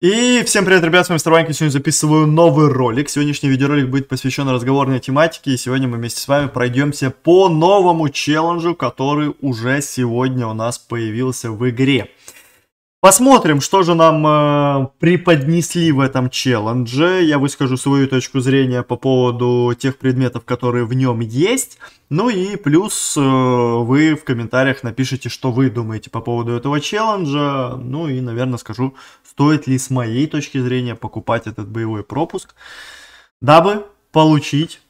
И всем привет, ребят, с вами Мистер сегодня записываю новый ролик. Сегодняшний видеоролик будет посвящен разговорной тематике, и сегодня мы вместе с вами пройдемся по новому челленджу, который уже сегодня у нас появился в игре. Посмотрим, что же нам э, преподнесли в этом челлендже. Я выскажу свою точку зрения по поводу тех предметов, которые в нем есть. Ну и плюс э, вы в комментариях напишите, что вы думаете по поводу этого челленджа. Ну и, наверное, скажу, стоит ли с моей точки зрения покупать этот боевой пропуск, дабы получить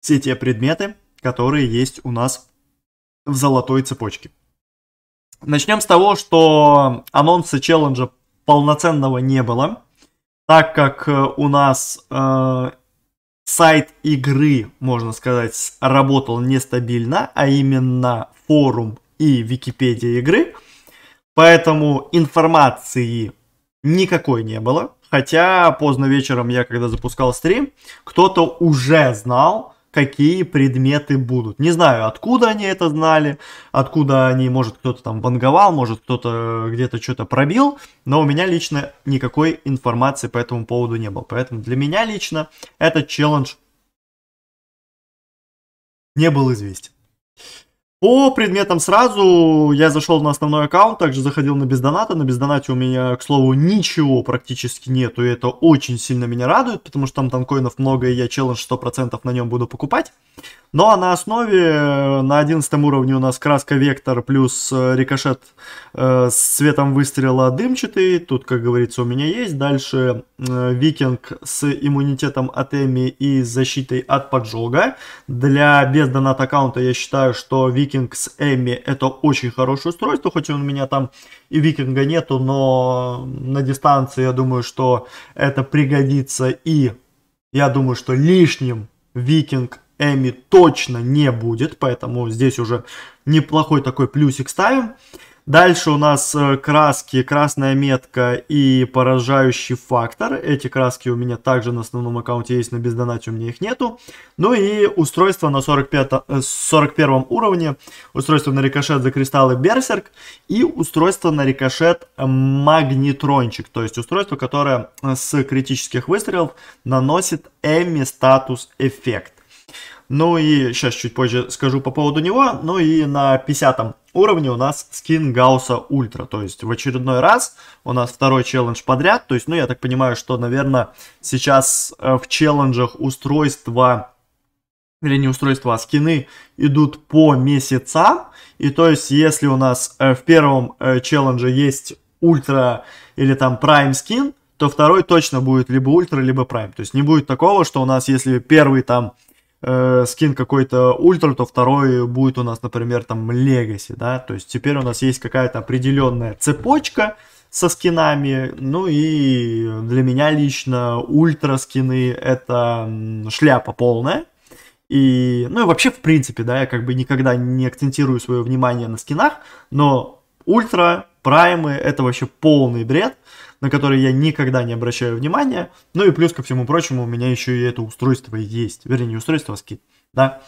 все те предметы, которые есть у нас в золотой цепочке. Начнем с того, что анонса челленджа полноценного не было, так как э, у нас э, сайт игры, можно сказать, работал нестабильно, а именно форум и Википедия игры. Поэтому информации никакой не было. Хотя поздно вечером я, когда запускал стрим, кто-то уже знал, какие предметы будут. Не знаю, откуда они это знали, откуда они, может, кто-то там банговал, может, кто-то где-то что-то пробил, но у меня лично никакой информации по этому поводу не было. Поэтому для меня лично этот челлендж не был известен. По предметам сразу я зашел на основной аккаунт, также заходил на бездоната. На бездонате у меня, к слову, ничего практически нету, и это очень сильно меня радует, потому что там танкоинов много, и я челлендж 100% на нем буду покупать. Ну а на основе, на 11 уровне у нас краска вектор плюс э, рикошет э, с цветом выстрела дымчатый, тут, как говорится, у меня есть. Дальше э, викинг с иммунитетом от эми и защитой от поджога. Для бездонат аккаунта я считаю, что викинг Викинг с Эмми это очень хорошее устройство, хоть у меня там и Викинга нету, но на дистанции я думаю, что это пригодится и я думаю, что лишним Викинг Эми точно не будет, поэтому здесь уже неплохой такой плюсик ставим. Дальше у нас э, краски, красная метка и поражающий фактор. Эти краски у меня также на основном аккаунте есть, на бездонате у меня их нету. Ну и устройство на 45, 41 э, уровне, устройство на рикошет за кристаллы Берсерк и устройство на рикошет Магнитрончик, то есть устройство, которое э, с критических выстрелов наносит Эми статус эффект. Ну и сейчас чуть позже скажу по поводу него. Ну и на 50 уровне у нас скин Гаусса Ультра. То есть в очередной раз у нас второй челлендж подряд. То есть, ну, я так понимаю, что, наверное, сейчас э, в челленджах устройства или не устройства, а скины идут по месяцам. И то есть, если у нас э, в первом э, челлендже есть ультра или там прайм скин, то второй точно будет либо ультра, либо прайм. То есть не будет такого, что у нас, если первый там э, скин какой-то ультра, то второй будет у нас, например, там легаси, да, то есть теперь у нас есть какая-то определенная цепочка со скинами, ну и для меня лично ультра скины это шляпа полная, и, ну и вообще, в принципе, да, я как бы никогда не акцентирую свое внимание на скинах, но ультра праймы, это вообще полный бред, на который я никогда не обращаю внимания. Ну и плюс ко всему прочему, у меня еще и это устройство есть. Вернее, не устройство, а скид, да.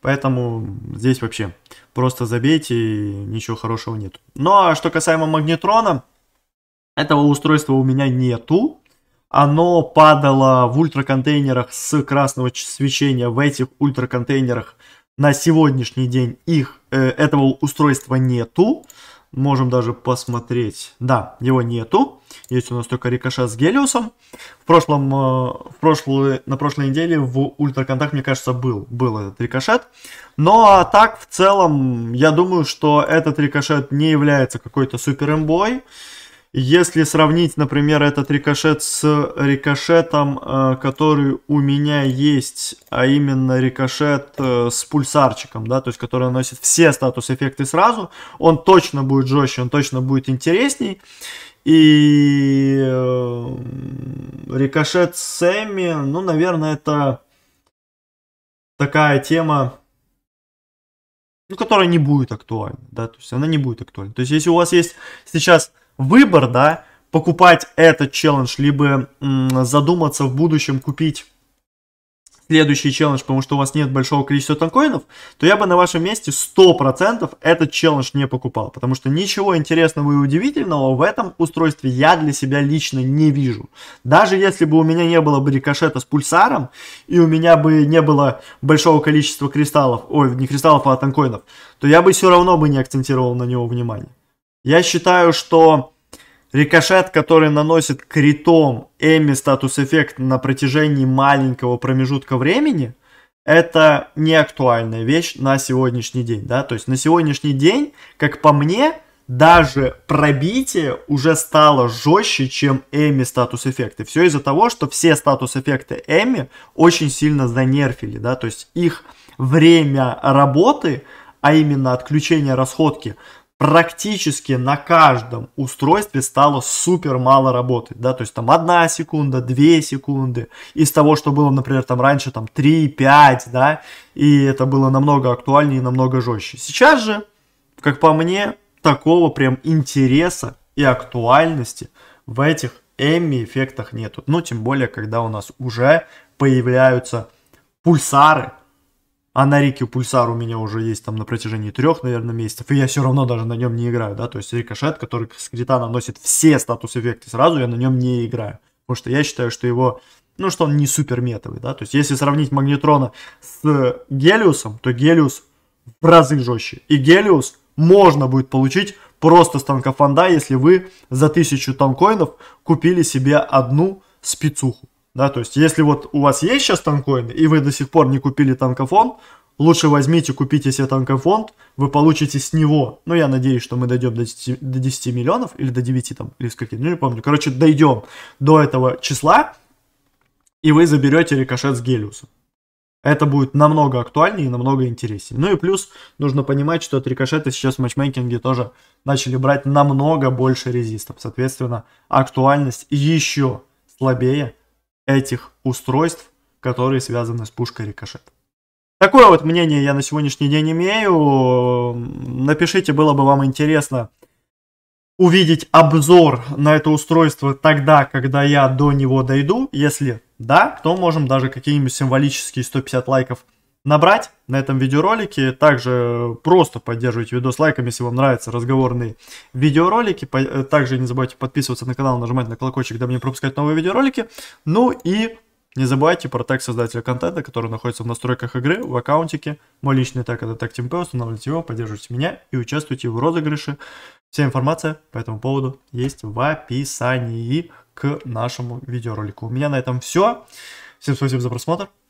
Поэтому здесь вообще просто забейте, ничего хорошего нет. Ну а что касаемо магнетрона, этого устройства у меня нету. Оно падало в ультраконтейнерах с красного свечения. В этих ультраконтейнерах на сегодняшний день их, э, этого устройства нету. Можем даже посмотреть. Да, его нету. Есть у нас только рикошет с Гелиусом. В прошлом, э, в прошлой, на прошлой неделе в ультраконтакт, мне кажется, был, был этот рикошет. Но ну, а так, в целом, я думаю, что этот рикошет не является какой-то супер имбой. Если сравнить, например, этот рикошет с рикошетом, э, который у меня есть, а именно рикошет э, с пульсарчиком, да, то есть который наносит все статус-эффекты сразу, он точно будет жестче, он точно будет интересней. И э, рикошет с Сэмми, ну, наверное, это такая тема, ну, которая не будет актуальна, да, то есть она не будет актуальна. То есть если у вас есть сейчас выбор, да, покупать этот челлендж, либо задуматься в будущем купить следующий челлендж, потому что у вас нет большого количества танкоинов, то я бы на вашем месте 100% этот челлендж не покупал, потому что ничего интересного и удивительного в этом устройстве я для себя лично не вижу. Даже если бы у меня не было бы рикошета с пульсаром, и у меня бы не было большого количества кристаллов, ой, не кристаллов, а танкоинов, то я бы все равно бы не акцентировал на него внимание. Я считаю, что рикошет, который наносит критом Эми статус-эффект на протяжении маленького промежутка времени, это не актуальная вещь на сегодняшний день, да, то есть на сегодняшний день, как по мне, даже пробитие уже стало жестче, чем Эми статус-эффекты. Все из-за того, что все статус-эффекты Эми очень сильно занерфили, да, то есть их время работы, а именно отключение расходки, практически на каждом устройстве стало супер мало работать, да, то есть там одна секунда, две секунды, из того, что было, например, там раньше там 3, 5, да, и это было намного актуальнее и намного жестче. Сейчас же, как по мне, такого прям интереса и актуальности в этих Эмми эффектах нету. Ну, тем более, когда у нас уже появляются пульсары, а на Рике Пульсар у меня уже есть там на протяжении трех, наверное, месяцев, и я все равно даже на нем не играю, да, то есть Рикошет, который с крита наносит все статус-эффекты сразу, я на нем не играю, потому что я считаю, что его, ну, что он не супер метовый, да, то есть если сравнить Магнетрона с Гелиусом, то Гелиус в разы жестче, и Гелиус можно будет получить просто с танка фонда, если вы за тысячу танкоинов купили себе одну спецуху. Да, то есть, если вот у вас есть сейчас танкоины, и вы до сих пор не купили танкофон, лучше возьмите, купите себе танкофонд, вы получите с него, ну, я надеюсь, что мы дойдем до 10, до 10 миллионов, или до 9 там, или скольки, ну, не помню. Короче, дойдем до этого числа, и вы заберете рикошет с Гелиуса. Это будет намного актуальнее и намного интереснее. Ну и плюс нужно понимать, что от рикошета сейчас в матчмейкинге тоже начали брать намного больше резистов. Соответственно, актуальность еще слабее этих устройств, которые связаны с пушкой рикошет. Такое вот мнение я на сегодняшний день имею. Напишите, было бы вам интересно увидеть обзор на это устройство тогда, когда я до него дойду. Если да, то можем даже какие-нибудь символические 150 лайков – набрать на этом видеоролике. Также э, просто поддерживайте видос лайком, если вам нравятся разговорные видеоролики. Э, также не забывайте подписываться на канал, нажимать на колокольчик, дабы не пропускать новые видеоролики. Ну и не забывайте про тег создателя контента, который находится в настройках игры, в аккаунтике. Мой личный тег это тег TeamP, устанавливайте его, поддерживайте меня и участвуйте в розыгрыше. Вся информация по этому поводу есть в описании к нашему видеоролику. У меня на этом все. Всем спасибо за просмотр.